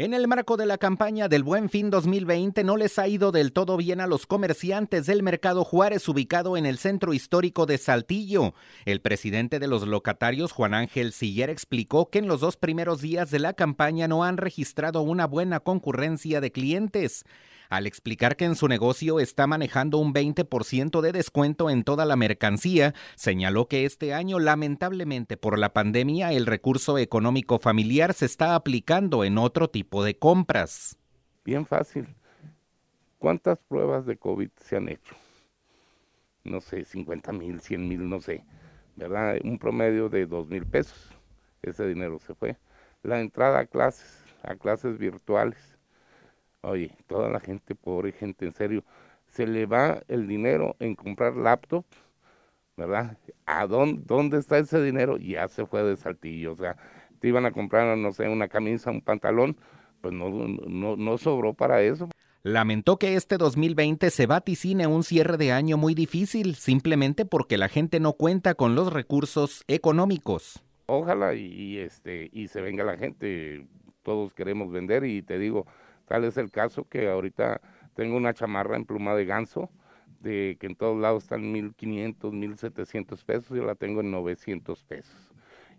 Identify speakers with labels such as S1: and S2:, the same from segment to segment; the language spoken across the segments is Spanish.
S1: En el marco de la campaña del Buen Fin 2020 no les ha ido del todo bien a los comerciantes del Mercado Juárez ubicado en el centro histórico de Saltillo. El presidente de los locatarios, Juan Ángel Siller, explicó que en los dos primeros días de la campaña no han registrado una buena concurrencia de clientes al explicar que en su negocio está manejando un 20% de descuento en toda la mercancía, señaló que este año lamentablemente por la pandemia el recurso económico familiar se está aplicando en otro tipo de compras. Bien fácil.
S2: ¿Cuántas pruebas de COVID se han hecho? No sé, 50 mil, 100 mil, no sé. ¿Verdad? Un promedio de 2 mil pesos. Ese dinero se fue. La entrada a clases, a clases virtuales Oye, toda la gente pobre, gente en serio, se le va el dinero en comprar laptops, ¿verdad? ¿A dónde, está ese dinero? Ya se fue de saltillo, o sea, te iban a comprar, no sé, una camisa, un pantalón, pues no, no, no sobró para eso. Lamentó que este 2020
S1: se vaticine un cierre de año muy difícil, simplemente porque la gente no cuenta con los recursos económicos.
S2: Ojalá y este y se venga la gente, todos queremos vender y te digo, Tal es el caso que ahorita tengo una chamarra en pluma de ganso, de que en todos lados están 1.500, 1.700 pesos, yo la tengo en 900 pesos.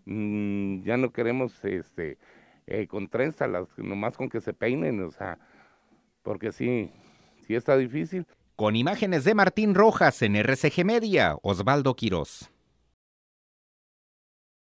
S2: Mm, ya no queremos este, eh, con trenza, nomás con que se peinen, o sea, porque sí, sí está difícil. Con imágenes de Martín Rojas en RCG Media, Osvaldo Quirós.